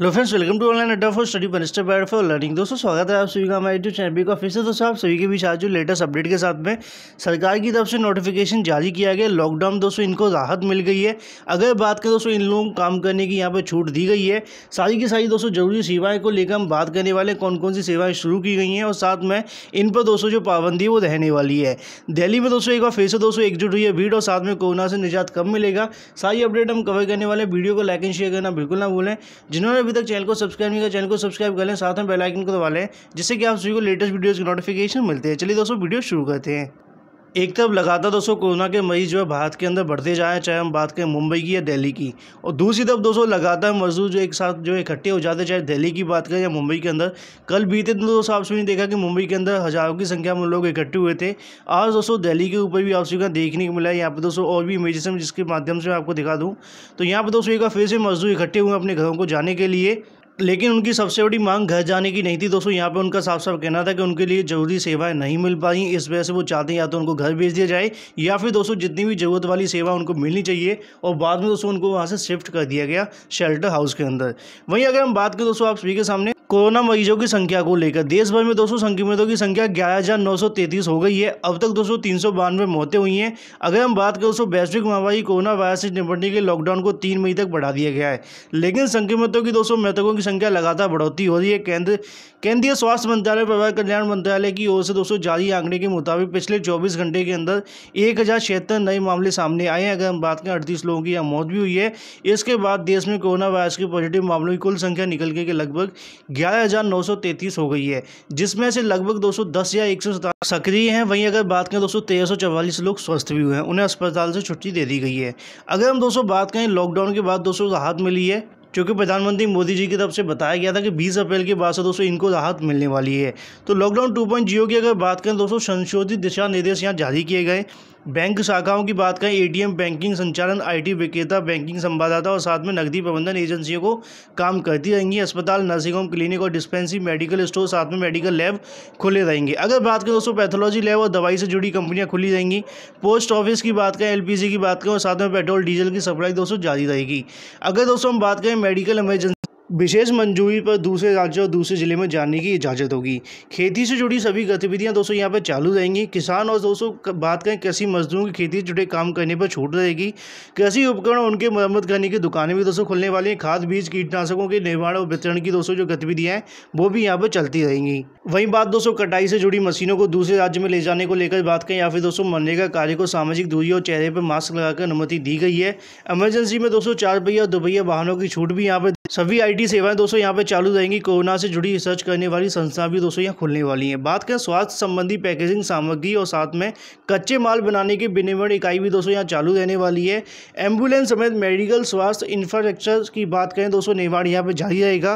hello friends welcome to online Adda for study बनिस्टर बैड for learning दोस्तों स्वागत है आप सभी का हमारे यूट्यूब चैनल का फिर से दोस्तों आप सभी के बीच आज जो लेटेस्ट अपडेट के साथ में सरकार की तरफ से नोटिफिकेशन जारी किया गया लॉकडाउन दोस्तों इनको राहत मिल गई है अगर बात करें दोस्तों इन लोगों को काम करने की यहाँ पर छूट दी गई है सारी की सारी दोस्तों जरूरी सेवाएँ को लेकर हम बात करने वाले कौन कौन सी सेवाएँ शुरू की गई हैं और साथ में इन पर दोस्तों जो पाबंदी वो रहने वाली है दिल्ली में दोस्तों एक बार फिर से दोस्तों एकजुट हुई है भीड़ और साथ में कोरोना से निजात कब मिलेगा सारी अपडेट हम कवर करने वाले वीडियो को लाइक एंड शेयर करना बिल्कुल ना भूलें जिन्होंने अभी तक चैनल को सब्सक्राइब नहीं किया चैनल को सब्सक्राइब कर लें साथ में बेलाइकन को दबा लें जिससे कि आप सभी को लेटेस्ट वीडियोज़ की नोटिफिकेशन मिलते हैं चलिए दोस्तों वीडियो शुरू करते हैं एक तरफ लगातार दोस्तों कोरोना के मरीज जो है भारत के अंदर बढ़ते जा रहे हैं चाहे हम बात करें मुंबई की या दिल्ली की और दूसरी तरफ दोस्तों लगातार मजदूर जो एक साथ जो इकट्ठे हो जाते हैं चाहे दिल्ली की बात करें या मुंबई के अंदर कल बीते दिन दोस्तों आप सभी ने देखा कि मुंबई के अंदर हज़ारों की संख्या में लोग इकट्ठे हुए थे आज दोस्तों दिल्ली के ऊपर भी आप सभी का देखने को मिला है यहाँ पर दोस्तों और भी इमेजेस हैं जिसके माध्यम से मैं आपको दिखा दूँ तो यहाँ पर दोस्तों एक बार फिर से मजदूर इकट्ठे हुए अपने घरों को जाने के लिए लेकिन उनकी सबसे बड़ी मांग घर जाने की नहीं थी दोस्तों यहाँ पे उनका साफ साफ कहना था कि उनके लिए ज़रूरी सेवाएं नहीं मिल पाई इस वजह से वो चाहते हैं या तो उनको घर भेज दिया जाए या फिर दोस्तों जितनी भी ज़रूरत वाली सेवा उनको मिलनी चाहिए और बाद में दोस्तों उनको वहाँ से शिफ्ट कर दिया गया शेल्टर हाउस के अंदर वहीं अगर हम बात करें दोस्तों आप सभी के सामने कोरोना मरीजों की संख्या को लेकर देश भर में दोस्तों संक्रमितों की संख्या ग्यारह हो गई है अब तक दोस्तों तीन मौतें हुई हैं अगर हम बात करें दोस्तों वैश्विक महामारी कोरोना वायरस से निपटने के लॉकडाउन को तीन मई तक बढ़ा दिया गया है लेकिन संक्रमितों की दोस्तों मृतकों की संख्या लगातार बढ़ोतरी हो रही है केंद्र केंद्रीय स्वास्थ्य मंत्रालय परिवार कल्याण मंत्रालय की ओर से दोस्तों जारी आंकड़े के मुताबिक पिछले चौबीस घंटे के अंदर एक नए मामले सामने आए हैं अगर हम बात करें अड़तीस लोगों की यहाँ मौत भी हुई है इसके बाद देश में कोरोना वायरस के पॉजिटिव मामलों की कुल संख्या निकल के लगभग ग्यारह हज़ार नौ सौ हो गई है जिसमें से लगभग दो सौ दस या एक सौ सक्रिय हैं वहीं अगर बात करें दोस्तों तेरह सौ चवालीस लोग स्वस्थ भी हुए हैं उन्हें अस्पताल से छुट्टी दे दी गई है अगर हम दोस्तों बात करें लॉकडाउन के बाद दोस्तों राहत मिली है क्योंकि प्रधानमंत्री मोदी जी की तरफ से बताया गया था कि 20 अप्रैल के बाद से दोस्तों इनको राहत मिलने वाली है तो लॉकडाउन 2.0 की अगर बात करें दोस्तों संशोधित दिशा निर्देश यहाँ जारी किए गए बैंक शाखाओं की बात करें एटीएम बैंकिंग संचालन आईटी विक्रेता बैंकिंग संवाददाता और साथ में नकदी प्रबंधन एजेंसियों को काम करती रहेंगी अस्पताल नर्सिंग होम क्लिनिक और डिस्पेंसरी मेडिकल स्टोर साथ में मेडिकल लैब खुले रहेंगे अगर बात करें दोस्तों पैथोलॉजी लैब और दवाई से जुड़ी कंपनियाँ खुली रहेंगी पोस्ट ऑफिस की बात करें एल की बात करें और साथ में पेट्रोल डीजल की सप्लाई दोस्तों जारी रहेगी अगर दोस्तों हम बात करें मेडिकल इमरजेंसी विशेष मंजूरी पर दूसरे राज्य और दूसरे जिले में जाने की इजाज़त होगी खेती से जुड़ी सभी गतिविधियां दोस्तों यहां पर चालू रहेंगी किसान और दोस्तों बात करें कृषि मजदूरों की खेती से जुड़े काम करने पर छूट रहेगी कृषि उपकरण और उनके मरम्मत करने की दुकानें भी दोस्तों खुलने वाली हैं खाद बीज कीटनाशकों के निर्माण और वितरण की दोस्तों जो गतिविधियाँ हैं वो भी यहाँ पर चलती रहेंगी वहीं बात दोस्तों कटाई से जुड़ी मशीनों को दूसरे राज्य में ले जाने को लेकर बात करें या फिर दोस्तों मनरेगा कार्य को सामाजिक दूरी और चेहरे पर मास्क लगाकर अनुमति दी गई है एमरजेंसी में दोस्तों चार पहिया और दोपहिया वाहनों की छूट भी यहाँ पर सभी आईटी सेवाएं दोस्तों यहां पे चालू रहेंगी कोरोना से जुड़ी रिसर्च करने वाली संस्था भी दोस्तों यहां खुलने वाली हैं बात करें स्वास्थ्य संबंधी पैकेजिंग सामग्री और साथ में कच्चे माल बनाने की विनिर्माण इकाई भी दोस्तों यहां चालू रहने वाली है एम्बुलेंस समेत मेडिकल स्वास्थ्य इंफ्रास्ट्रक्चर की बात करें दोस्तों निर्माण यहाँ पर जारी रहेगा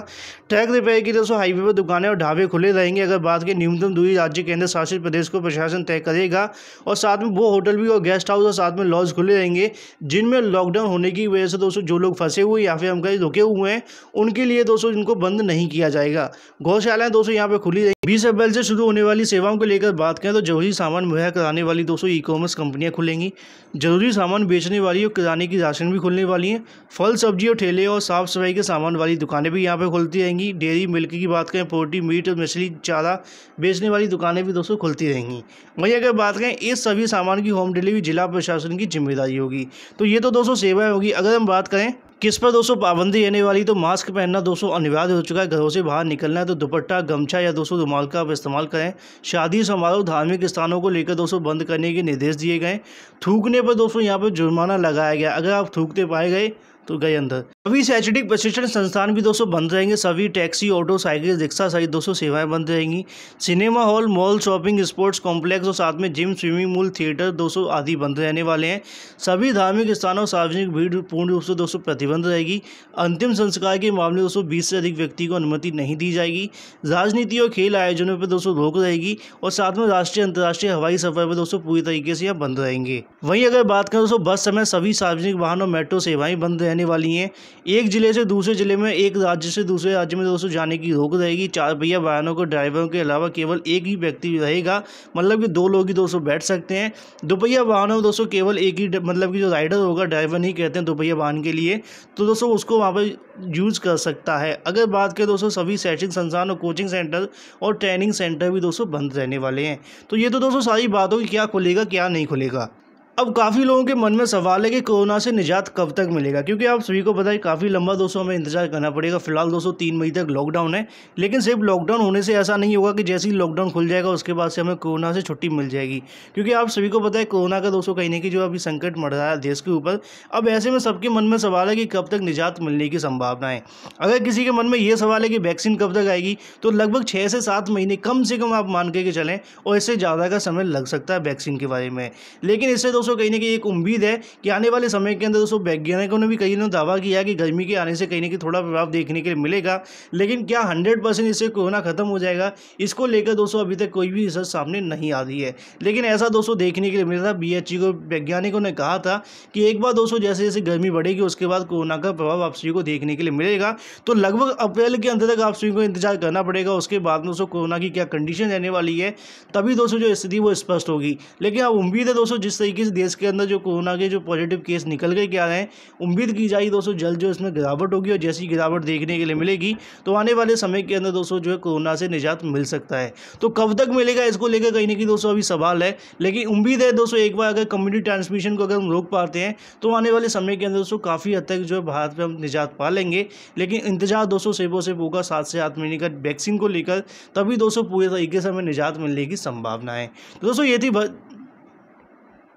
ट्रैक रिपेयर की दोस्तों हाईवे पर दुकानें और ढाबे खुले रहेंगे अगर बात करें न्यूनतम दूरी राज्य केंद्र शासित प्रदेश को प्रशासन तय करेगा और साथ में वो होटल भी और गेस्ट हाउस और साथ में लॉज खुले रहेंगे जिनमें लॉकडाउन होने की वजह से दोस्तों जो लोग फंसे हुए या फिर हम कहीं रुके हुए हैं हैं उनके लिए दोस्तों इनको बंद नहीं किया जाएगा गौशालाएं दोस्तों यहाँ पे खुली जाएगी बीस अप्रैल से शुरू होने वाली सेवाओं को लेकर बात करें तो जरूरी सामान मुहैया कराने वाली दोस्तों ई कॉमर्स कंपनियाँ खुलेंगी जरूरी सामान बेचने वाली और किराने की राशन भी खुलने वाली हैं फल सब्जी और ठेले और साफ सफाई के सामान वाली दुकानें भी यहाँ पर खुलती रहेंगी डेयरी मिल्क की बात करें पोल्ट्री मीट और मछली चारा बेचने वाली दुकानें भी दोस्तों खुलती रहेंगी वहीं अगर बात करें इस सभी सामान की होम डिलीवरी जिला प्रशासन की जिम्मेदारी होगी तो ये तो दोस्तों सेवाएं होगी अगर हम बात करें किस पर दोस्तों पाबंदी रहने वाली तो मास्क पहनना दोस्तों अनिवार्य हो चुका है घरों से बाहर निकलना है तो दुपट्टा गमछा या दोस्तों रुमाल का आप इस्तेमाल करें शादी समारोह धार्मिक स्थानों को लेकर दोस्तों बंद करने के निर्देश दिए गए थूकने पर दोस्तों यहाँ पर जुर्माना लगाया गया अगर आप थूकते पाए गए तो गए अंदर अभी शैक्षणिक प्रशिक्षण संस्थान भी दोस्तों बंद रहेंगे सभी टैक्सी ऑटो साइकिल रिक्शा सहित दोस्तों सेवाएं बंद रहेंगी cinema hall mall shopping sports complex और साथ में जिम स्विमिंग पूल थिएटर दोस्तों आदि बंद रहने वाले हैं सभी धार्मिक स्थानों और सार्वजनिक भीड़ पूर्ण रूप से दोस्तों प्रतिबंध रहेगी अंतिम संस्कार के मामले दोस्तों बीस से अधिक व्यक्ति को अनुमति नहीं दी जाएगी राजनीति और खेल आयोजनों पर दोस्तों रोक रहेगी और साथ में राष्ट्रीय अंतर्राष्ट्रीय हवाई सफर पर दोस्तों पूरी तरीके से यह बंद रहेंगे वहीं अगर बात करें दोस्तों बस समय सभी सार्वजनिक वाहन और मेट्रो सेवाएं बंद रहने वाली हैं एक ज़िले से दूसरे ज़िले में एक राज्य से दूसरे राज्य में दोस्तों जाने की रोक रहेगी चार पहिया वाहनों के ड्राइवरों के अलावा केवल एक ही व्यक्ति रहेगा मतलब कि दो लोग ही दोस्तों बैठ सकते हैं दोपहिया वाहनों में दोस्तों केवल एक ही मतलब कि जो राइडर होगा ड्राइवर नहीं कहते हैं दोपहिया वाहन के लिए तो दोस्तों उसको वहाँ पर यूज़ कर सकता है अगर बात करें दोस्तों सभी शैक्षिक संस्थान और कोचिंग सेंटर और ट्रेनिंग सेंटर भी दोस्तों बंद रहने वाले हैं तो ये तो दोस्तों सारी बातों की क्या खुलेगा क्या नहीं खुलेगा अब काफ़ी लोगों के मन में सवाल है कि कोरोना से निजात कब तक मिलेगा क्योंकि आप सभी को पता है काफ़ी लंबा दोस्तों हमें इंतजार करना पड़ेगा फिलहाल दोस्तों तीन मई तक लॉकडाउन है लेकिन सिर्फ लॉकडाउन होने से ऐसा नहीं होगा कि जैसे ही लॉकडाउन खुल जाएगा उसके बाद से हमें कोरोना से छुट्टी मिल जाएगी क्योंकि आप सभी को पता है कोरोना का दोस्तों कहीं ना कहीं जो अभी संकट मर रहा है देश के ऊपर अब ऐसे में सबके मन में सवाल है कि कब तक निजात मिलने की संभावना है अगर किसी के मन में ये सवाल है कि वैक्सीन कब तक आएगी तो लगभग छः से सात महीने कम से कम आप मान के चलें और इससे ज़्यादा का समय लग सकता है वैक्सीन के बारे में लेकिन इससे दोस्तों दोस्तों कहीं ना कहीं एक उम्मीद है कि आने वाले समय के अंदर दोस्तों वैज्ञानिकों ने भी कहीं ना दावा किया कि गर्मी के आने से कहीं ना कहीं थोड़ा प्रभाव देखने के लिए मिलेगा लेकिन क्या हंड्रेड परसेंट इससे कोरोना खत्म हो जाएगा इसको लेकर दोस्तों अभी तक कोई भी रिसर्च सामने नहीं आ रही है लेकिन ऐसा दोस्तों देखने के लिए मिला था बी को वैज्ञानिकों ने कहा था कि एक बार दोस्तों जैसे जैसे गर्मी बढ़ेगी उसके बाद कोरोना का प्रभाव आप सभी को देखने के लिए मिलेगा तो लगभग अप्रैल के अंत तक आप सभी को इंतजार करना पड़ेगा उसके बाद दोस्तों कोरोना की क्या कंडीशन रहने वाली है तभी दोस्तों जो स्थिति वो स्पष्ट होगी लेकिन अब उम्मीद है दोस्तों जिस तरीके देश के अंदर जो कोरोना के जो पॉजिटिव केस निकल के क्या हैं उम्मीद की जाएगी दोस्तों जल्द जो इसमें गिरावट होगी और जैसी गिरावट देखने के लिए मिलेगी तो आने वाले समय के अंदर दोस्तों जो है कोरोना से निजात मिल सकता है तो कब तक मिलेगा इसको लेकर कहीं ना कहीं दोस्तों अभी सवाल है लेकिन उम्मीद है दोस्तों एक बार अगर कम्युनिटी ट्रांसमिशन को अगर हम रोक पाते हैं तो आने वाले समय के अंदर दोस्तों काफ़ी हद तक जो है भारत में हम निजात पा लेंगे लेकिन इंतजार दोस्तों सेबो से होगा सात से आठ महीने का वैक्सीन को लेकर तभी दोस्तों पूरे तरीके से हमें निजात मिलने की संभावना है तो दोस्तों ये थी